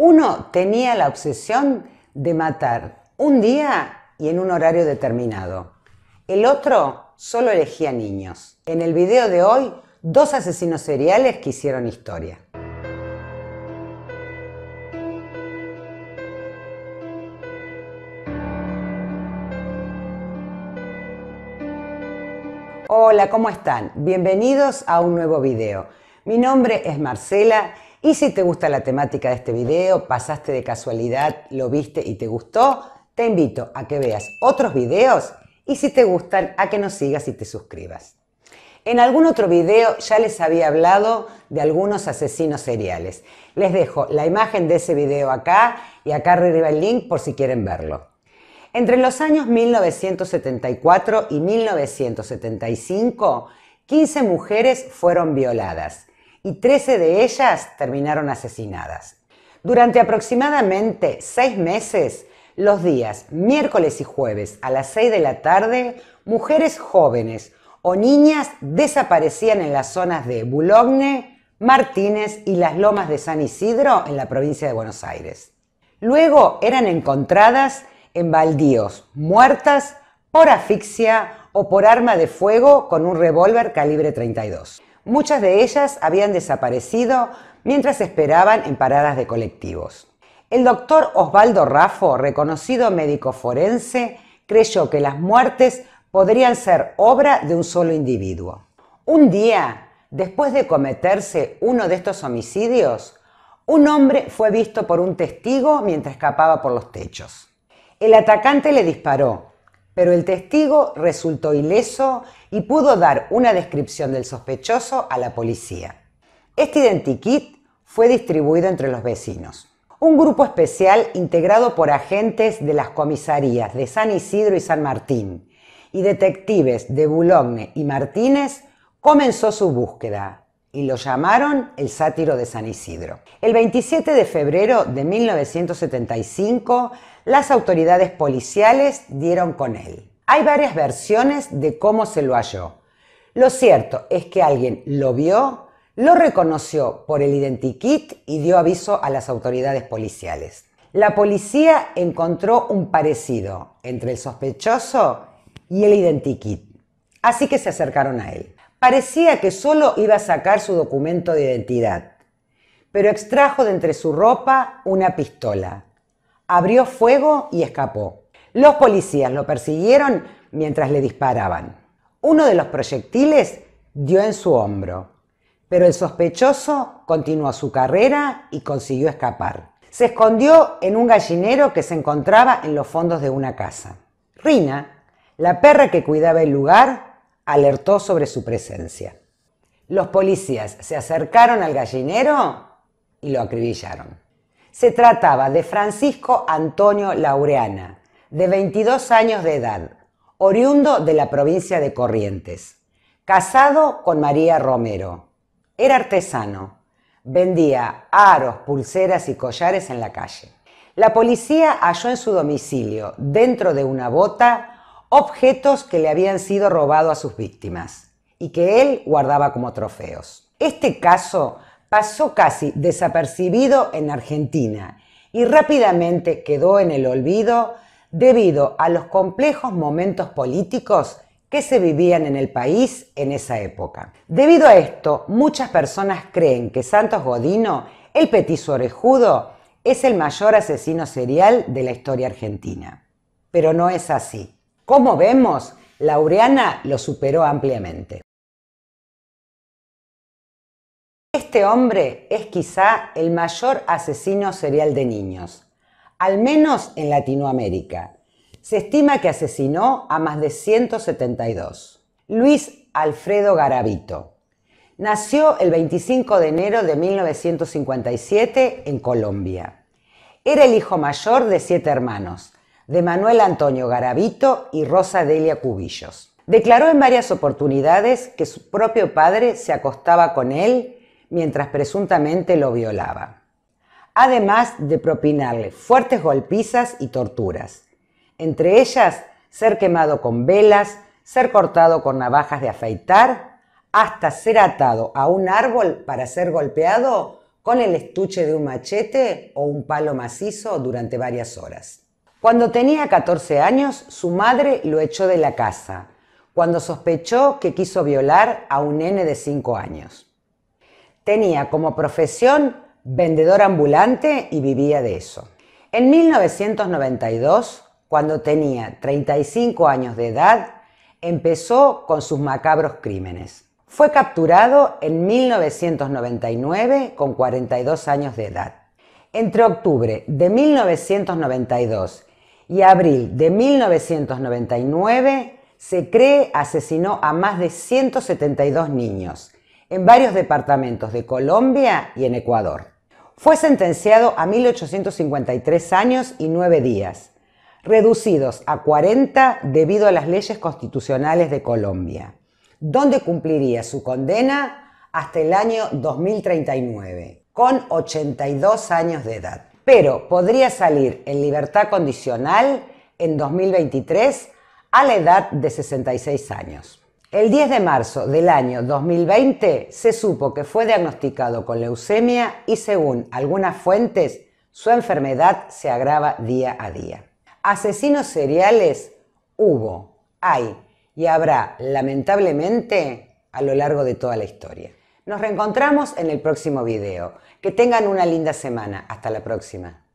Uno tenía la obsesión de matar un día y en un horario determinado. El otro solo elegía niños. En el video de hoy, dos asesinos seriales que hicieron historia. Hola, ¿cómo están? Bienvenidos a un nuevo video. Mi nombre es Marcela y si te gusta la temática de este video, pasaste de casualidad, lo viste y te gustó, te invito a que veas otros videos y si te gustan, a que nos sigas y te suscribas. En algún otro video ya les había hablado de algunos asesinos seriales. Les dejo la imagen de ese video acá y acá arriba el link por si quieren verlo. Entre los años 1974 y 1975, 15 mujeres fueron violadas y 13 de ellas terminaron asesinadas. Durante aproximadamente seis meses, los días miércoles y jueves a las 6 de la tarde, mujeres jóvenes o niñas desaparecían en las zonas de Boulogne, Martínez y las Lomas de San Isidro en la provincia de Buenos Aires. Luego eran encontradas en baldíos, muertas por asfixia o por arma de fuego con un revólver calibre 32. Muchas de ellas habían desaparecido mientras esperaban en paradas de colectivos. El doctor Osvaldo Raffo, reconocido médico forense, creyó que las muertes podrían ser obra de un solo individuo. Un día, después de cometerse uno de estos homicidios, un hombre fue visto por un testigo mientras escapaba por los techos. El atacante le disparó, pero el testigo resultó ileso y pudo dar una descripción del sospechoso a la policía. Este identikit fue distribuido entre los vecinos. Un grupo especial integrado por agentes de las comisarías de San Isidro y San Martín y detectives de Boulogne y Martínez comenzó su búsqueda y lo llamaron el sátiro de San Isidro. El 27 de febrero de 1975 las autoridades policiales dieron con él. Hay varias versiones de cómo se lo halló. Lo cierto es que alguien lo vio, lo reconoció por el identikit y dio aviso a las autoridades policiales. La policía encontró un parecido entre el sospechoso y el identikit, así que se acercaron a él. Parecía que solo iba a sacar su documento de identidad, pero extrajo de entre su ropa una pistola abrió fuego y escapó. Los policías lo persiguieron mientras le disparaban. Uno de los proyectiles dio en su hombro, pero el sospechoso continuó su carrera y consiguió escapar. Se escondió en un gallinero que se encontraba en los fondos de una casa. Rina, la perra que cuidaba el lugar, alertó sobre su presencia. Los policías se acercaron al gallinero y lo acribillaron. Se trataba de Francisco Antonio Laureana, de 22 años de edad, oriundo de la provincia de Corrientes, casado con María Romero. Era artesano, vendía aros, pulseras y collares en la calle. La policía halló en su domicilio, dentro de una bota, objetos que le habían sido robados a sus víctimas y que él guardaba como trofeos. Este caso pasó casi desapercibido en Argentina y rápidamente quedó en el olvido debido a los complejos momentos políticos que se vivían en el país en esa época. Debido a esto, muchas personas creen que Santos Godino, el petiso orejudo, es el mayor asesino serial de la historia argentina. Pero no es así. Como vemos, Laureana lo superó ampliamente. Este hombre es quizá el mayor asesino serial de niños, al menos en Latinoamérica. Se estima que asesinó a más de 172. Luis Alfredo Garavito. Nació el 25 de enero de 1957 en Colombia. Era el hijo mayor de siete hermanos, de Manuel Antonio Garavito y Rosa Delia Cubillos. Declaró en varias oportunidades que su propio padre se acostaba con él mientras presuntamente lo violaba. Además de propinarle fuertes golpizas y torturas. Entre ellas, ser quemado con velas, ser cortado con navajas de afeitar, hasta ser atado a un árbol para ser golpeado con el estuche de un machete o un palo macizo durante varias horas. Cuando tenía 14 años, su madre lo echó de la casa, cuando sospechó que quiso violar a un nene de 5 años. Tenía como profesión vendedor ambulante y vivía de eso. En 1992, cuando tenía 35 años de edad, empezó con sus macabros crímenes. Fue capturado en 1999 con 42 años de edad. Entre octubre de 1992 y abril de 1999 se cree asesinó a más de 172 niños en varios departamentos de Colombia y en Ecuador. Fue sentenciado a 1853 años y 9 días, reducidos a 40 debido a las leyes constitucionales de Colombia, donde cumpliría su condena hasta el año 2039, con 82 años de edad. Pero podría salir en libertad condicional en 2023 a la edad de 66 años. El 10 de marzo del año 2020 se supo que fue diagnosticado con leucemia y según algunas fuentes su enfermedad se agrava día a día. Asesinos seriales hubo, hay y habrá lamentablemente a lo largo de toda la historia. Nos reencontramos en el próximo video. Que tengan una linda semana. Hasta la próxima.